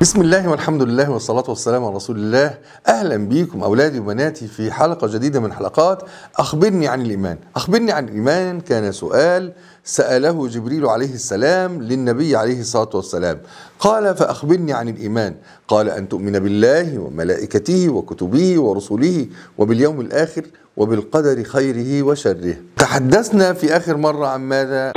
بسم الله والحمد لله والصلاة والسلام على رسول الله أهلا بيكم أولادي وبناتي في حلقة جديدة من حلقات أخبرني عن الإيمان أخبرني عن الإيمان كان سؤال سأله جبريل عليه السلام للنبي عليه الصلاة والسلام قال فأخبرني عن الإيمان قال أن تؤمن بالله وملائكته وكتبه ورسله وباليوم الآخر وبالقدر خيره وشره تحدثنا في آخر مرة عن ماذا؟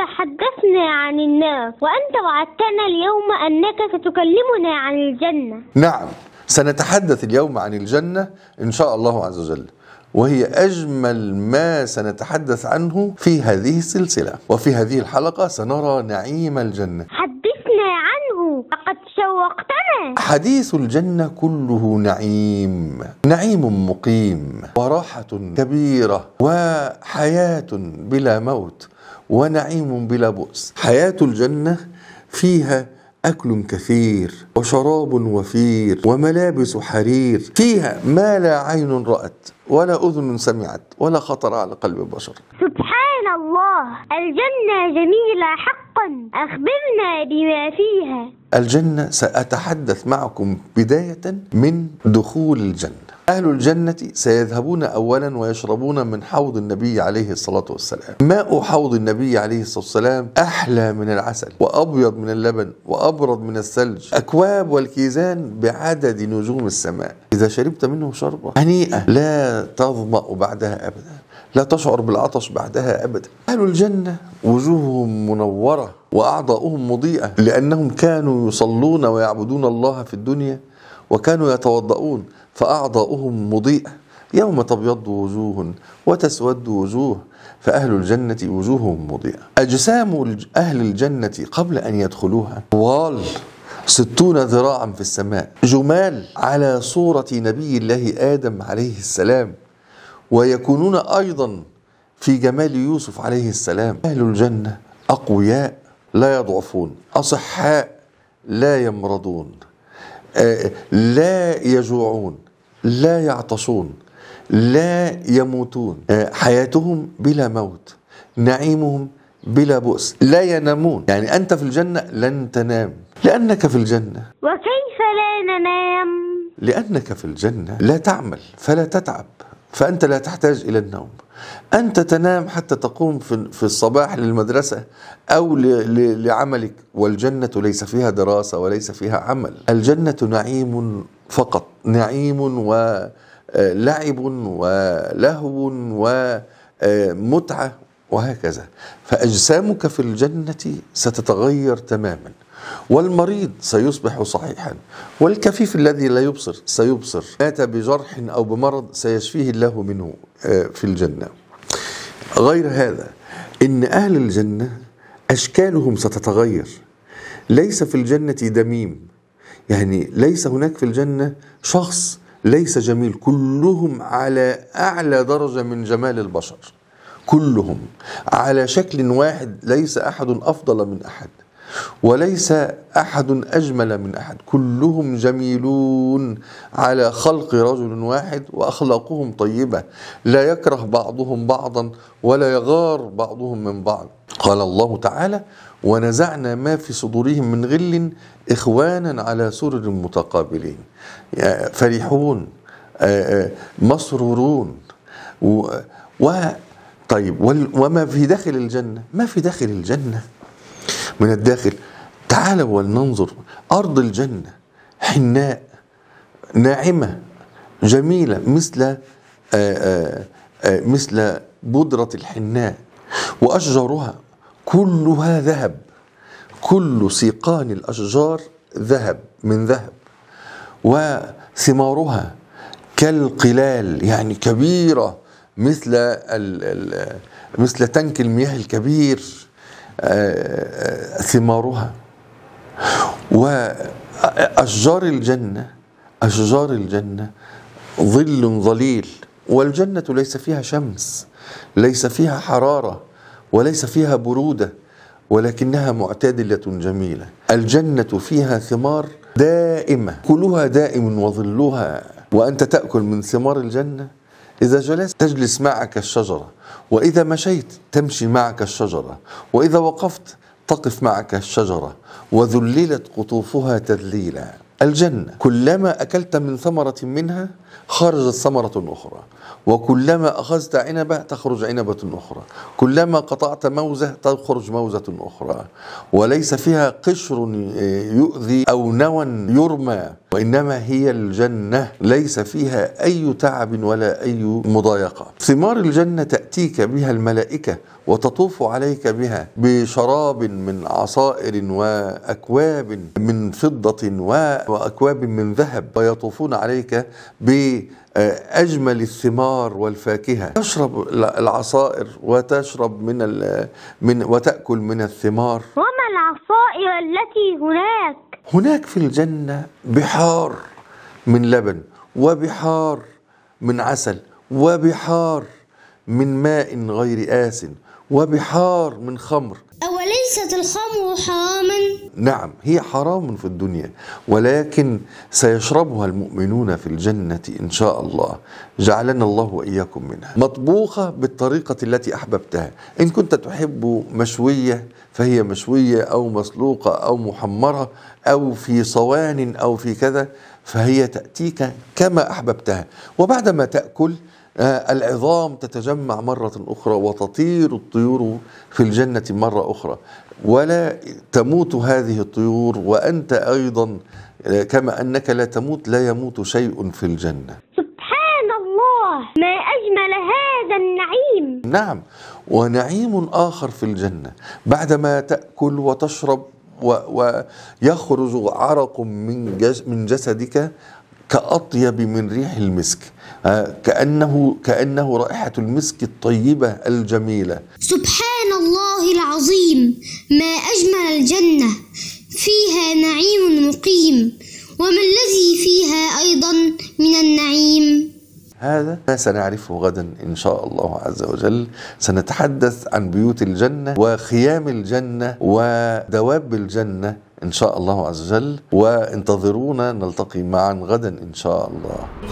تكلمنا عن النار وأنت وعدتنا اليوم أنك ستكلمنا عن الجنة نعم سنتحدث اليوم عن الجنة إن شاء الله عز وجل وهي أجمل ما سنتحدث عنه في هذه السلسلة وفي هذه الحلقة سنرى نعيم الجنة حدثنا عنه لقد شوقتنا حديث الجنة كله نعيم نعيم مقيم وراحة كبيرة وحياة بلا موت ونعيم بلا بؤس حياة الجنة فيها أكل كثير وشراب وفير وملابس حرير فيها ما لا عين رأت ولا أذن سمعت ولا خطر على قلب بشر سبحان من الله الجنة جميلة حقا أخبرنا بما فيها الجنة سأتحدث معكم بداية من دخول الجنة أهل الجنة سيذهبون أولا ويشربون من حوض النبي عليه الصلاة والسلام ماء حوض النبي عليه الصلاة والسلام أحلى من العسل وأبيض من اللبن وأبرد من الثلج أكواب والكيزان بعدد نجوم السماء إذا شربت منه شربة هنيئة لا تظمأ بعدها أبدا لا تشعر بالعطش بعدها أبدا أبدا أهل الجنة وجوههم منورة وأعضاؤهم مضيئة لأنهم كانوا يصلون ويعبدون الله في الدنيا وكانوا يتوضؤون فأعضاؤهم مضيئة يوم تبيض وجوه وتسود وجوه فأهل الجنة وجوههم مضيئة أجسام أهل الجنة قبل أن يدخلوها طوال ستون ذراعا في السماء جمال على صورة نبي الله آدم عليه السلام ويكونون أيضا في جمال يوسف عليه السلام أهل الجنة أقوياء لا يضعفون أصحاء لا يمرضون آه، لا يجوعون لا يعطشون لا يموتون آه، حياتهم بلا موت نعيمهم بلا بؤس لا ينامون يعني أنت في الجنة لن تنام لأنك في الجنة وكيف لا ننام لأنك في الجنة لا تعمل فلا تتعب فأنت لا تحتاج إلى النوم أنت تنام حتى تقوم في الصباح للمدرسة أو لعملك والجنة ليس فيها دراسة وليس فيها عمل الجنة نعيم فقط نعيم ولعب آه، ولهو ومتعة آه، وهكذا فأجسامك في الجنة ستتغير تماما والمريض سيصبح صحيحا والكفيف الذي لا يبصر سيبصر مات بجرح أو بمرض سيشفيه الله منه آه، في الجنة غير هذا إن أهل الجنة أشكالهم ستتغير ليس في الجنة دميم يعني ليس هناك في الجنة شخص ليس جميل كلهم على أعلى درجة من جمال البشر كلهم على شكل واحد ليس أحد أفضل من أحد وليس احد اجمل من احد كلهم جميلون على خلق رجل واحد واخلاقهم طيبه لا يكره بعضهم بعضا ولا يغار بعضهم من بعض قال الله تعالى ونزعنا ما في صدورهم من غل اخوانا على سرر متقابلين فرحون آه، آه، مسرورون و, طيب وما في داخل الجنه ما في داخل الجنه من الداخل تعالوا ولننظر أرض الجنة حناء ناعمة جميلة مثل آآ آه، آآ آه، آه، مثل بودرة الحناء وأشجارها كلها ذهب كل سيقان الأشجار ذهب من ذهب وثمارها كالقلال يعني كبيرة مثل مثل تنك المياه الكبير آه، آه، ثمارها وأشجار الجنة أشجار الجنة ظل ظليل والجنة ليس فيها شمس ليس فيها حرارة وليس فيها برودة ولكنها معتدلة جميلة الجنة فيها ثمار دائمة كلها دائم وظلها وأنت تأكل من ثمار الجنة إذا جلست تجلس معك الشجرة وإذا مشيت تمشي معك الشجرة وإذا وقفت تقف معك الشجرة وذللت قطوفها تذليلا الجنة كلما أكلت من ثمرة منها خرجت ثمرة أخرى وكلما أخذت عنبة تخرج عنبة أخرى كلما قطعت موزة تخرج موزة أخرى وليس فيها قشر آه، يؤذي أو نوى يرمى وإنما هي الجنة ليس فيها أي تعب ولا أي مضايقة ثمار الجنة تأتيك بها الملائكة وتطوف عليك بها بشراب من عصائر وأكواب من فضة وأكواب من ذهب ويطوفون عليك ب أجمل الثمار والفاكهة تشرب العصائر وتشرب من, من وتأكل من الثمار وما العصائر التي هناك هناك في الجنة بحار من لبن وبحار من عسل وبحار من ماء غير آسن وبحار من خمر أليست الخمر حراما؟ نعم هي حرام في الدنيا ولكن سيشربها المؤمنون في الجنة إن شاء الله جعلنا الله وإياكم منها مطبوخة بالطريقة التي أحببتها إن كنت تحب مشوية فهي مشوية أو مسلوقة أو محمرة أو في صوان أو في كذا فهي تأتيك كما أحببتها وبعدما تأكل آه، العظام تتجمع مرة أخرى وتطير الطيور في الجنة مرة أخرى ولا تموت هذه الطيور وأنت أيضا آه، كما أنك لا تموت لا يموت شيء في الجنة سبحان الله ما أجمل هذا النعيم نعم ونعيم آخر في الجنة بعدما تأكل وتشرب ويخرج عرق من, من جسدك كأطيب من ريح المسك آه، كأنه كأنه رائحة المسك الطيبة الجميلة سبحان الله العظيم ما أجمل الجنة فيها نعيم مقيم وما الذي فيها أيضا من النعيم هذا ما سنعرفه غدا إن شاء الله عز وجل سنتحدث عن بيوت الجنة وخيام الجنة ودواب الجنة إن شاء الله عز وجل وانتظرونا نلتقي معا غدا إن شاء الله